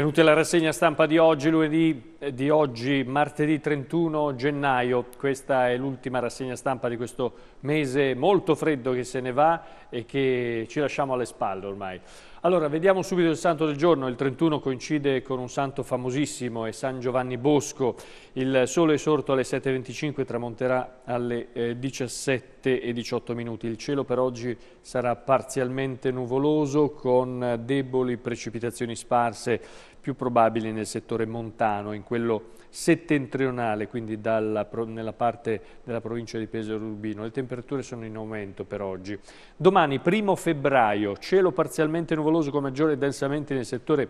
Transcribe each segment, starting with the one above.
Benvenuti alla rassegna stampa di oggi, lunedì eh, di oggi, martedì 31 gennaio. Questa è l'ultima rassegna stampa di questo mese molto freddo che se ne va e che ci lasciamo alle spalle ormai. Allora, vediamo subito il santo del giorno. Il 31 coincide con un santo famosissimo, è San Giovanni Bosco. Il sole è sorto alle 7.25, e tramonterà alle 17.18 eh, minuti. Il cielo per oggi sarà parzialmente nuvoloso con deboli precipitazioni sparse più probabili nel settore montano, in quello settentrionale, quindi dalla, nella parte della provincia di Pesaro Urbino. Le temperature sono in aumento per oggi. Domani, primo febbraio, cielo parzialmente nuvoloso con maggiore densamenti nel settore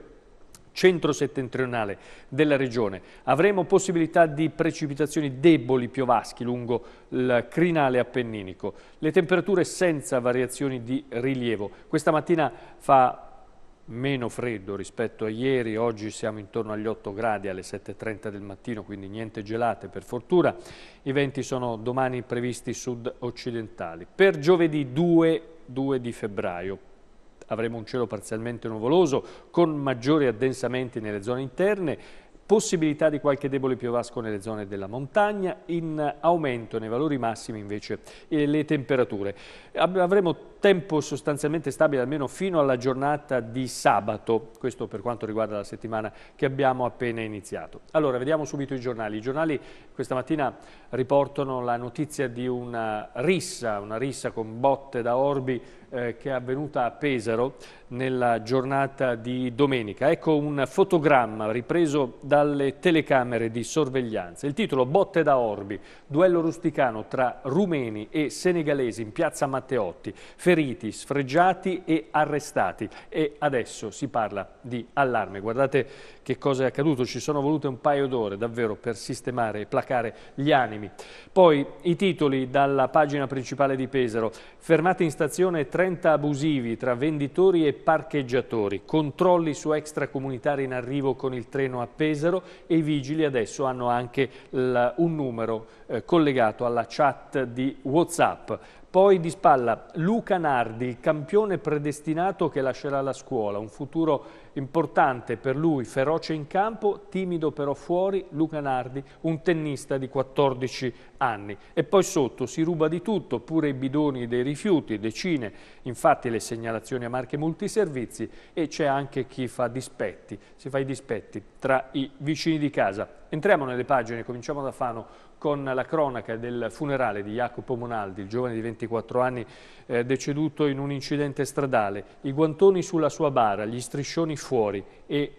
centro-settentrionale della regione. Avremo possibilità di precipitazioni deboli piovaschi lungo il crinale appenninico. Le temperature senza variazioni di rilievo. Questa mattina fa meno freddo rispetto a ieri, oggi siamo intorno agli 8 gradi alle 7.30 del mattino, quindi niente gelate per fortuna. I venti sono domani previsti sud-occidentali. Per giovedì 2, 2 di febbraio avremo un cielo parzialmente nuvoloso con maggiori addensamenti nelle zone interne, possibilità di qualche debole piovasco nelle zone della montagna, in aumento nei valori massimi invece le temperature. Avremo tempo sostanzialmente stabile almeno fino alla giornata di sabato, questo per quanto riguarda la settimana che abbiamo appena iniziato. Allora, vediamo subito i giornali. I giornali questa mattina riportano la notizia di una rissa, una rissa con botte da orbi eh, che è avvenuta a Pesaro nella giornata di domenica. Ecco un fotogramma ripreso dalle telecamere di sorveglianza. Il titolo Botte da Orbi, duello rusticano tra rumeni e senegalesi in piazza Matteotti, feriti, sfregiati e arrestati. E adesso si parla di allarme. Guardate che cosa è accaduto, ci sono volute un paio d'ore davvero per sistemare e placare gli animi. Poi i titoli dalla pagina principale di Pesaro, fermate in stazione 30 abusivi tra venditori e parcheggiatori, controlli su extracomunitari in arrivo con il treno a Pesaro e i vigili adesso hanno anche un numero eh, collegato alla chat di Whatsapp. Poi di spalla Luca Nardi, il campione predestinato che lascerà la scuola, un futuro importante per lui, feroce in campo, timido però fuori, Luca Nardi, un tennista di 14 anni. E poi sotto si ruba di tutto, pure i bidoni dei rifiuti, decine, infatti le segnalazioni a marche multiservizi e c'è anche chi fa dispetti, si fa i dispetti tra i vicini di casa. Entriamo nelle pagine, cominciamo da Fano con la cronaca del funerale di Jacopo Monaldi, il giovane di 24 anni eh, deceduto in un incidente stradale, i guantoni sulla sua bara, gli striscioni fuori e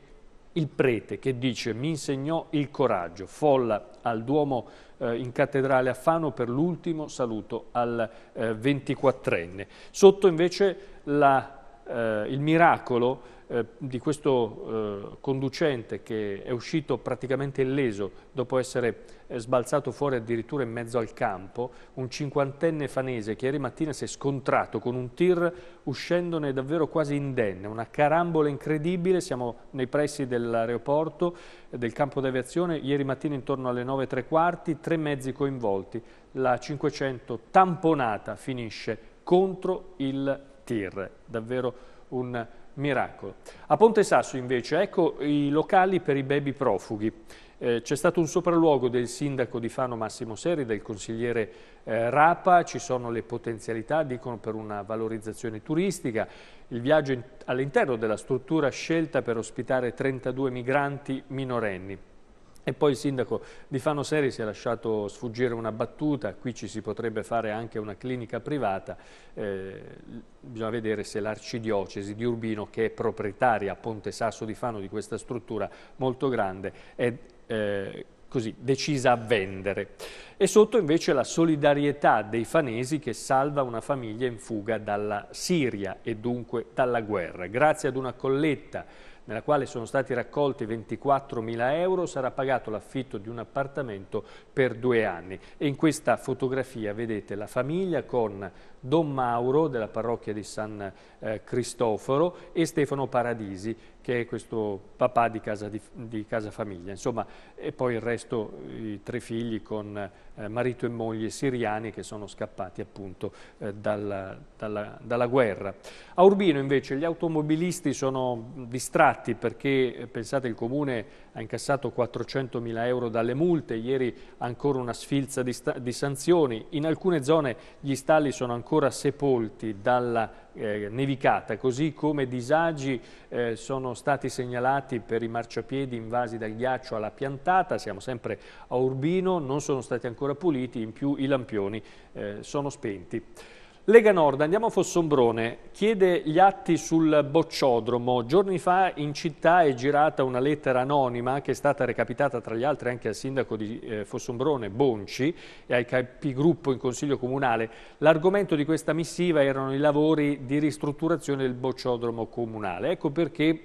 il prete che dice mi insegnò il coraggio, folla al Duomo eh, in cattedrale a Fano per l'ultimo saluto al eh, 24enne. Sotto invece la, eh, il miracolo eh, di questo eh, conducente che è uscito praticamente illeso dopo essere eh, sbalzato fuori addirittura in mezzo al campo, un cinquantenne fanese che ieri mattina si è scontrato con un tir uscendone davvero quasi indenne, una carambola incredibile, siamo nei pressi dell'aeroporto, eh, del campo d'aviazione, ieri mattina intorno alle 9.3 quarti, tre mezzi coinvolti, la 500 tamponata finisce contro il tir, davvero un miracolo. A Ponte Sasso invece, ecco i locali per i baby profughi. Eh, C'è stato un sopralluogo del sindaco di Fano Massimo Seri, del consigliere eh, Rapa, ci sono le potenzialità, dicono, per una valorizzazione turistica. Il viaggio all'interno della struttura scelta per ospitare 32 migranti minorenni. E poi il sindaco di Fano Seri si è lasciato sfuggire una battuta, qui ci si potrebbe fare anche una clinica privata, eh, bisogna vedere se l'arcidiocesi di Urbino, che è proprietaria a Ponte Sasso di Fano di questa struttura molto grande, è eh, così, decisa a vendere. E sotto invece la solidarietà dei fanesi che salva una famiglia in fuga dalla Siria e dunque dalla guerra. Grazie ad una colletta nella quale sono stati raccolti 24.000 euro, sarà pagato l'affitto di un appartamento per due anni. E in questa fotografia vedete la famiglia con Don Mauro della parrocchia di San eh, Cristoforo e Stefano Paradisi, che è questo papà di casa, di, di casa, famiglia. Insomma, e poi il resto, i tre figli con eh, marito e moglie siriani che sono scappati appunto eh, dalla, dalla, dalla, guerra. A Urbino invece gli automobilisti sono distratti perché, eh, pensate, il comune ha incassato 400.000 euro dalle multe, ieri ancora una sfilza di, di, sanzioni. In alcune zone gli stalli sono ancora sepolti dalla eh, nevicata, così come disagi eh, sono stati segnalati per i marciapiedi invasi dal ghiaccio alla piantata, siamo sempre a Urbino, non sono stati ancora puliti, in più i lampioni eh, sono spenti. Lega Nord, andiamo a Fossombrone, chiede gli atti sul bocciodromo. Giorni fa in città è girata una lettera anonima che è stata recapitata tra gli altri anche al sindaco di eh, Fossombrone, Bonci, e al capigruppo in consiglio comunale. L'argomento di questa missiva erano i lavori di ristrutturazione del bocciodromo comunale. Ecco perché,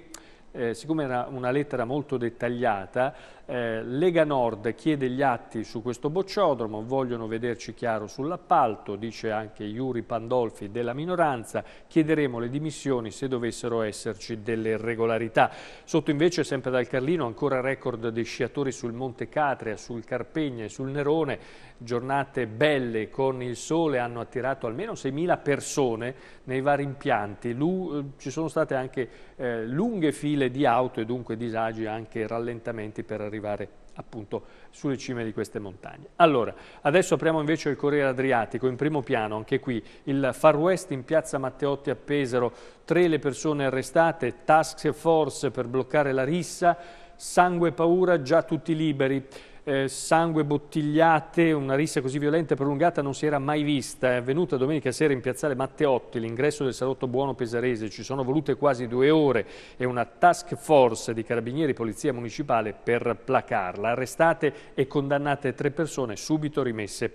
eh, siccome era una lettera molto dettagliata, eh, Lega Nord chiede gli atti su questo bocciodromo, vogliono vederci chiaro sull'appalto, dice anche Iuri Pandolfi della minoranza, chiederemo le dimissioni se dovessero esserci delle irregolarità. Sotto invece, sempre dal Carlino, ancora record dei sciatori sul Monte Catria, sul Carpegna e sul Nerone, giornate belle con il sole hanno attirato almeno 6.000 persone nei vari impianti, Lu eh, ci sono state anche eh, lunghe file di auto e dunque disagi anche rallentamenti per arrivare arrivare appunto sulle cime di queste montagne. Allora, adesso apriamo invece il Corriere Adriatico, in primo piano anche qui, il Far West in piazza Matteotti a Pesaro, tre le persone arrestate, task force per bloccare la rissa, sangue e paura, già tutti liberi eh, sangue bottigliate, una rissa così violenta e prolungata non si era mai vista. È avvenuta domenica sera in piazzale Matteotti, l'ingresso del Salotto Buono Pesarese. Ci sono volute quasi due ore e una task force di carabinieri polizia municipale per placarla. Arrestate e condannate tre persone subito rimesse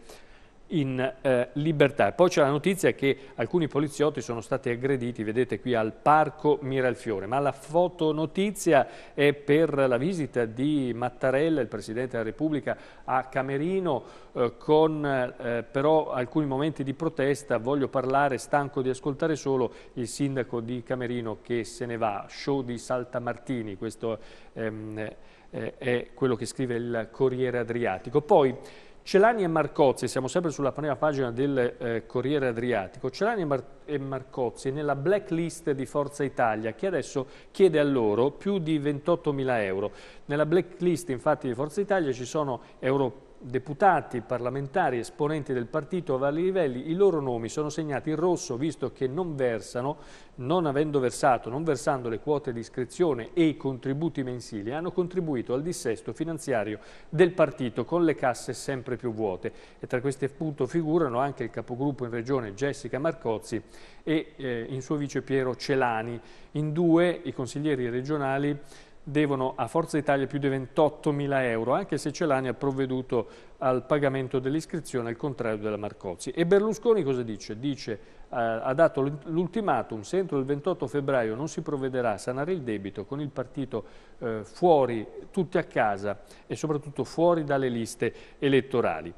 in eh, libertà. Poi c'è la notizia che alcuni poliziotti sono stati aggrediti, vedete qui al Parco Miralfiore, ma la fotonotizia è per la visita di Mattarella, il Presidente della Repubblica, a Camerino eh, con eh, però alcuni momenti di protesta. Voglio parlare, stanco di ascoltare solo il sindaco di Camerino che se ne va, show di Saltamartini, questo ehm, eh, è quello che scrive il Corriere Adriatico. Poi, Celani e Marcozzi, siamo sempre sulla prima pagina del eh, Corriere Adriatico, Celani e, Mar e Marcozzi nella blacklist di Forza Italia che adesso chiede a loro più di 28 mila euro. Nella blacklist infatti di Forza Italia ci sono europei deputati, parlamentari, esponenti del partito a vari livelli, i loro nomi sono segnati in rosso visto che non versano, non avendo versato, non versando le quote di iscrizione e i contributi mensili, hanno contribuito al dissesto finanziario del partito con le casse sempre più vuote. E tra queste appunto figurano anche il capogruppo in regione Jessica Marcozzi e eh, il suo vice Piero Celani. In due i consiglieri regionali devono a Forza Italia più di 28.000 euro, anche se Celani ha provveduto al pagamento dell'iscrizione, al contrario della Marcozzi. E Berlusconi cosa dice? Dice, eh, ha dato l'ultimatum, se entro il 28 febbraio non si provvederà a sanare il debito, con il partito eh, fuori, tutti a casa e soprattutto fuori dalle liste elettorali.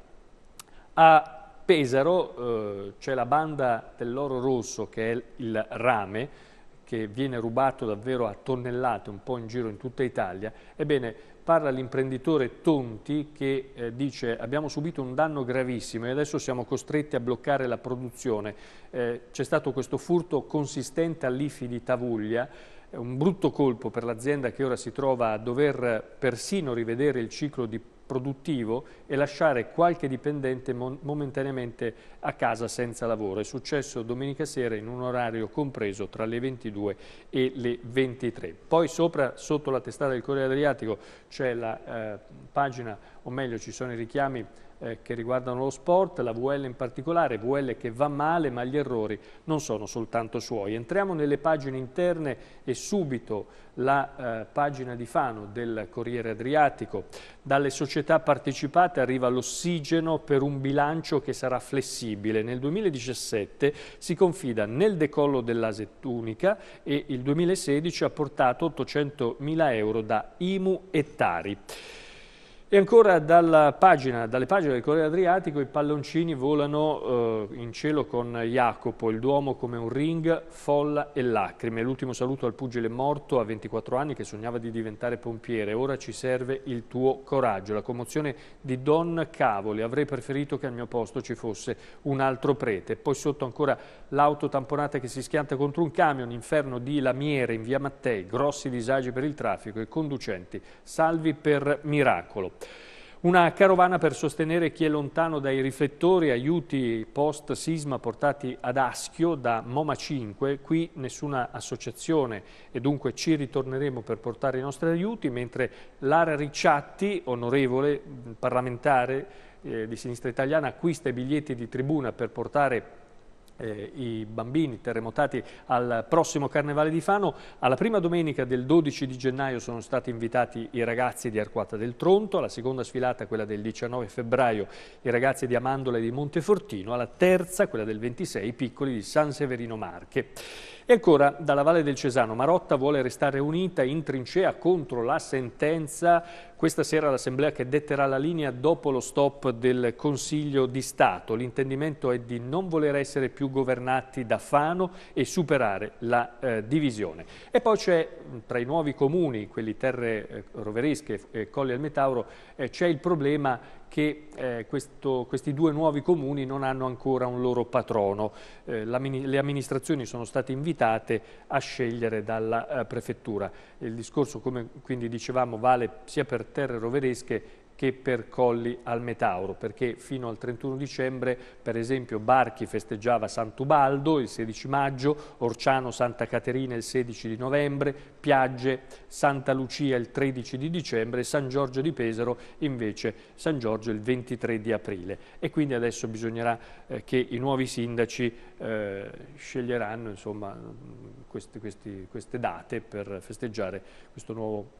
A Pesaro eh, c'è la banda dell'oro rosso, che è il rame, che viene rubato davvero a tonnellate un po' in giro in tutta Italia, ebbene parla l'imprenditore Tonti che eh, dice abbiamo subito un danno gravissimo e adesso siamo costretti a bloccare la produzione. Eh, C'è stato questo furto consistente all'IFI di Tavuglia, eh, un brutto colpo per l'azienda che ora si trova a dover persino rivedere il ciclo di produttivo e lasciare qualche dipendente momentaneamente a casa senza lavoro. È successo domenica sera in un orario compreso tra le 22 e le 23. Poi sopra, sotto la testata del Corriere Adriatico, c'è la eh, pagina, o meglio ci sono i richiami eh, che riguardano lo sport, la VL in particolare, VL che va male ma gli errori non sono soltanto suoi. Entriamo nelle pagine interne e subito la eh, pagina di Fano del Corriere Adriatico. Dalle società partecipate arriva l'ossigeno per un bilancio che sarà flessibile. Nel 2017 si confida nel decollo dell'aset unica e il 2016 ha portato 800 mila euro da IMU e Tari. E ancora pagina, dalle pagine del Corriere Adriatico i palloncini volano eh, in cielo con Jacopo, il Duomo come un ring, folla e lacrime. L'ultimo saluto al pugile morto a 24 anni che sognava di diventare pompiere. Ora ci serve il tuo coraggio. La commozione di Don Cavoli. Avrei preferito che al mio posto ci fosse un altro prete. Poi sotto ancora l'auto tamponata che si schianta contro un camion, inferno di lamiere in via Mattei, grossi disagi per il traffico e conducenti salvi per miracolo. Una carovana per sostenere chi è lontano dai riflettori, aiuti post-sisma portati ad Aschio da Moma 5, qui nessuna associazione e dunque ci ritorneremo per portare i nostri aiuti, mentre Lara Ricciatti, onorevole parlamentare eh, di Sinistra Italiana, acquista i biglietti di tribuna per portare eh, i bambini terremotati al prossimo Carnevale di Fano. Alla prima domenica del 12 di gennaio sono stati invitati i ragazzi di Arquata del Tronto, alla seconda sfilata quella del 19 febbraio i ragazzi di Amandola e di Montefortino, alla terza quella del 26 i piccoli di San Severino Marche. E ancora, dalla Valle del Cesano, Marotta vuole restare unita in trincea contro la sentenza. Questa sera l'Assemblea che detterà la linea dopo lo stop del Consiglio di Stato. L'intendimento è di non voler essere più governati da Fano e superare la eh, divisione. E poi c'è tra i nuovi comuni, quelli Terre eh, Roveresche eh, e Colli al Metauro, eh, c'è il problema che eh, questo, questi due nuovi comuni non hanno ancora un loro patrono. Eh, le amministrazioni sono state invitate a scegliere dalla eh, prefettura. Il discorso, come quindi dicevamo, vale sia per terre roveresche che per Colli al Metauro, perché fino al 31 dicembre, per esempio, Barchi festeggiava Sant'Ubaldo il 16 maggio, Orciano Santa Caterina il 16 di novembre, Piagge Santa Lucia il 13 di dicembre e San Giorgio di Pesaro invece San Giorgio il 23 di aprile. E quindi adesso bisognerà eh, che i nuovi sindaci eh, sceglieranno insomma, questi, questi, queste date per festeggiare questo nuovo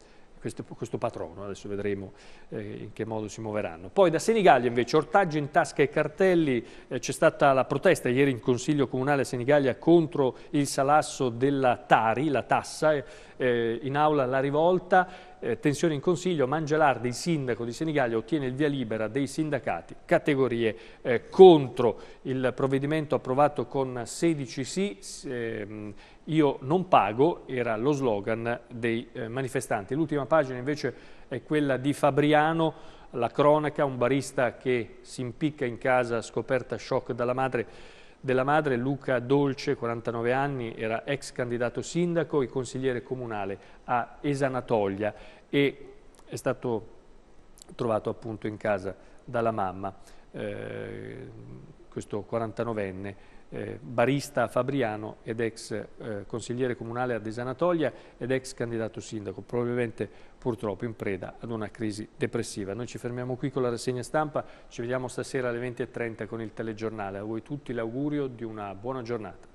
questo, questo patrono, adesso vedremo eh, in che modo si muoveranno. Poi da Senigallia invece ortaggi in tasca e cartelli, eh, c'è stata la protesta ieri in Consiglio Comunale a Senigallia contro il salasso della Tari, la tassa, eh, eh in aula la rivolta, eh, tensione in Consiglio, Mangelardi, il sindaco di Senigallia, ottiene il via libera dei sindacati, categorie eh, contro il provvedimento approvato con 16 sì, ehm, io non pago era lo slogan dei eh, manifestanti. L'ultima pagina invece è quella di Fabriano, la cronaca, un barista che si impicca in casa scoperta shock dalla madre della madre Luca Dolce, 49 anni, era ex candidato sindaco e consigliere comunale a Esanatoglia e è stato trovato appunto in casa dalla mamma, eh, questo 49enne eh, barista Fabriano ed ex eh, consigliere comunale a Desanatolia ed ex candidato sindaco, probabilmente purtroppo in preda ad una crisi depressiva. Noi ci fermiamo qui con la rassegna stampa, ci vediamo stasera alle 20.30 con il telegiornale. A voi tutti l'augurio di una buona giornata.